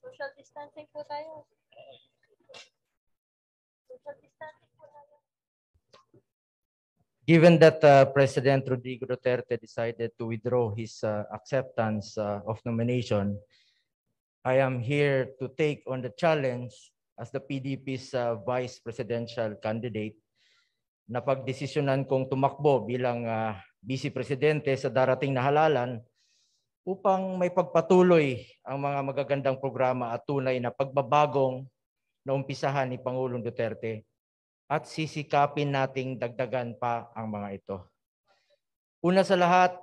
Social distancing po tayo. Given that uh, President Rodrigo Duterte decided to withdraw his uh, acceptance uh, of nomination, I am here to take on the challenge as the PDP's uh, vice presidential candidate na pagdesisyonan kong tumakbo bilang uh, Vice Presidente sa darating na halalan upang may pagpatuloy ang mga magagandang programa at tunay na pagbabagong na umpisahan ni Pangulong Duterte at sisikapin nating dagdagan pa ang mga ito. Una sa lahat,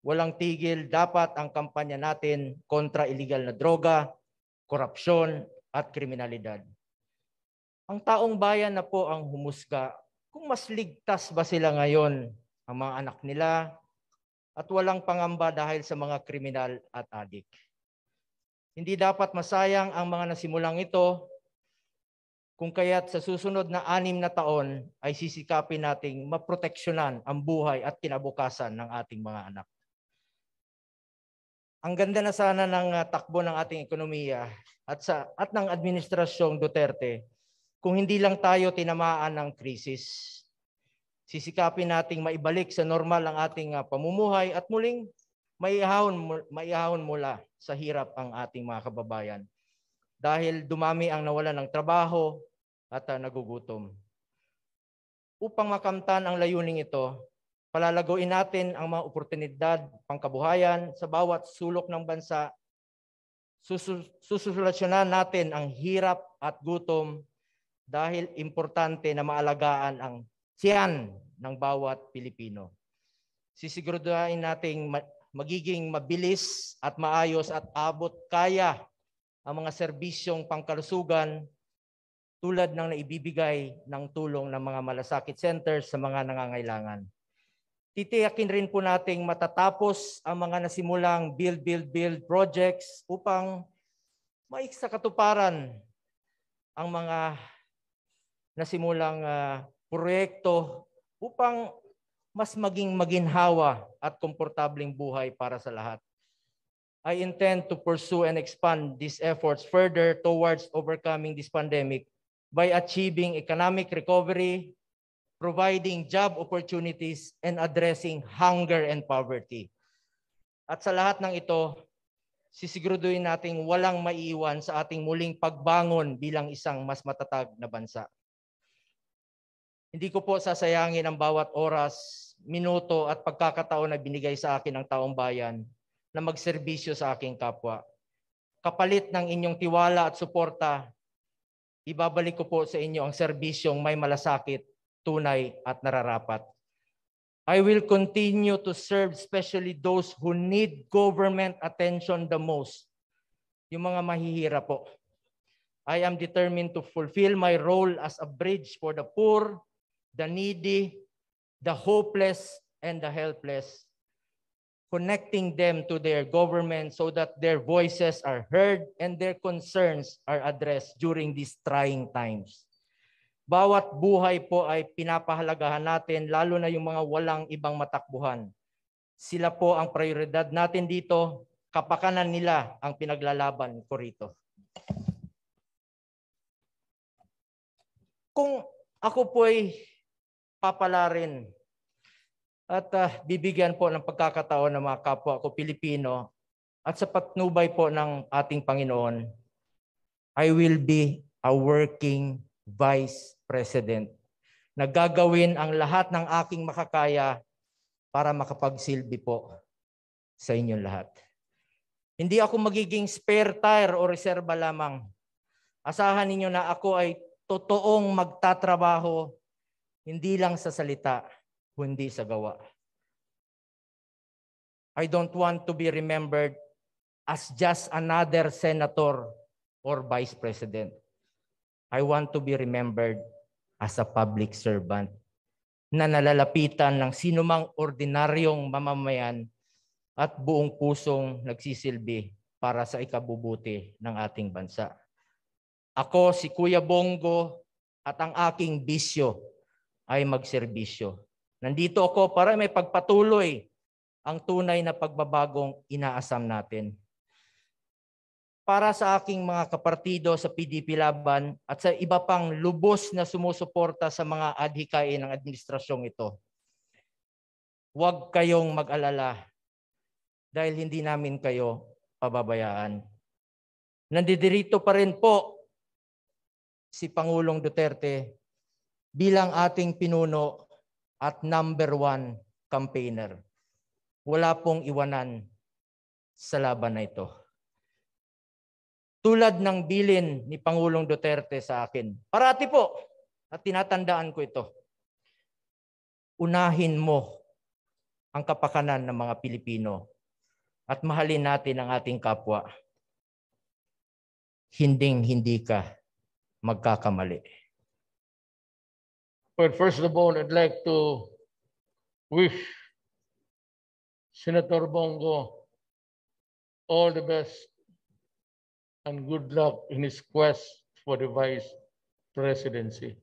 walang tigil dapat ang kampanya natin kontra illegal na droga, korupsyon at kriminalidad. Ang taong bayan na po ang humusga kung mas ligtas ba sila ngayon ang mga anak nila, at walang pangamba dahil sa mga kriminal at adik. Hindi dapat masayang ang mga nasimulang ito kung kaya't sa susunod na anim na taon ay sisikapin nating maproteksyonan ang buhay at kinabukasan ng ating mga anak. Ang ganda na sana ng ah, takbo ng ating ekonomiya at, sa, at ng Administrasyong Duterte kung hindi lang tayo tinamaan ng krisis. Sisikapin nating maibalik sa normal ang ating ah, pamumuhay at muling maihahon, maihahon mula sa hirap ang ating mga kababayan. Dahil dumami ang nawalan ng trabaho at uh, nagugutom. Upang makamtan ang layuning ito, palalagoin natin ang mga oportunidad pangkabuhayan sa bawat sulok ng bansa. Susulasyonan natin ang hirap at gutom dahil importante na maalagaan ang siyan ng bawat Pilipino. Sisiguraduhin nating magiging mabilis at maayos at abot kaya ang mga serbisyong pangkalusugan tulad ng naibibigay ng tulong ng mga malasakit centers sa mga nangangailangan. Titiyakin rin po nating matatapos ang mga nasimulang build, build, build projects upang maiksakatuparan ang mga nasimulang uh, proyekto upang mas maging maginhawa at komportabling buhay para sa lahat. I intend to pursue and expand these efforts further towards overcoming this pandemic by achieving economic recovery, providing job opportunities, and addressing hunger and poverty. At sa lahat ng ito, sisiguruduhin nating walang maiiwan sa ating muling pagbangon bilang isang mas matatag na bansa. Hindi ko po sasayangin ang bawat oras, minuto at pagkakataon na binigay sa akin ng taong bayan na magserbisyo sa aking kapwa. Kapalit ng inyong tiwala at suporta, ibabalik ko po sa inyo ang serbisyong may malasakit, tunay at nararapat. I will continue to serve especially those who need government attention the most. Yung mga mahihirap po. I am determined to fulfill my role as a bridge for the poor, the needy, the hopeless, and the helpless, connecting them to their government so that their voices are heard and their concerns are addressed during these trying times. Bawat buhay po ay pinapahalagahan natin, lalo na yung mga walang ibang matakbuhan. Sila po ang prioridad natin dito, kapakanan nila ang pinaglalaban ko rito. Kung ako po ay papalarin at uh, bibigyan po ng pagkakataon ng mga kapwa ko Pilipino at sa patnubay po ng ating Panginoon, I will be a working Vice President na gagawin ang lahat ng aking makakaya para makapagsilbi po sa inyong lahat. Hindi ako magiging spare tire o reserva lamang. Asahan ninyo na ako ay totoong magtatrabaho hindi lang sa salita, kundi sa gawa. I don't want to be remembered as just another senator or vice president. I want to be remembered as a public servant na nalalapitan ng sinumang ordinaryong mamamayan at buong pusong nagsisilbi para sa ikabubuti ng ating bansa. Ako si Kuya Bongo at ang aking bisyo ay magserbisyo. Nandito ako para may pagpatuloy ang tunay na pagbabagong inaasam natin. Para sa aking mga kapartido sa PDP Laban at sa iba pang lubos na sumusuporta sa mga adhikain ng administrasyong ito, huwag kayong mag-alala dahil hindi namin kayo pababayaan. Nandidirito pa rin po si Pangulong Duterte bilang ating pinuno at number one campaigner. Wala pong iwanan sa laban na ito. Tulad ng bilin ni Pangulong Duterte sa akin. Parati po, at tinatandaan ko ito. Unahin mo ang kapakanan ng mga Pilipino at mahalin natin ang ating kapwa. Hinding hindi ka magkakamali. Well, first of all, I'd like to wish Senator Bongo all the best and good luck in his quest for the vice presidency.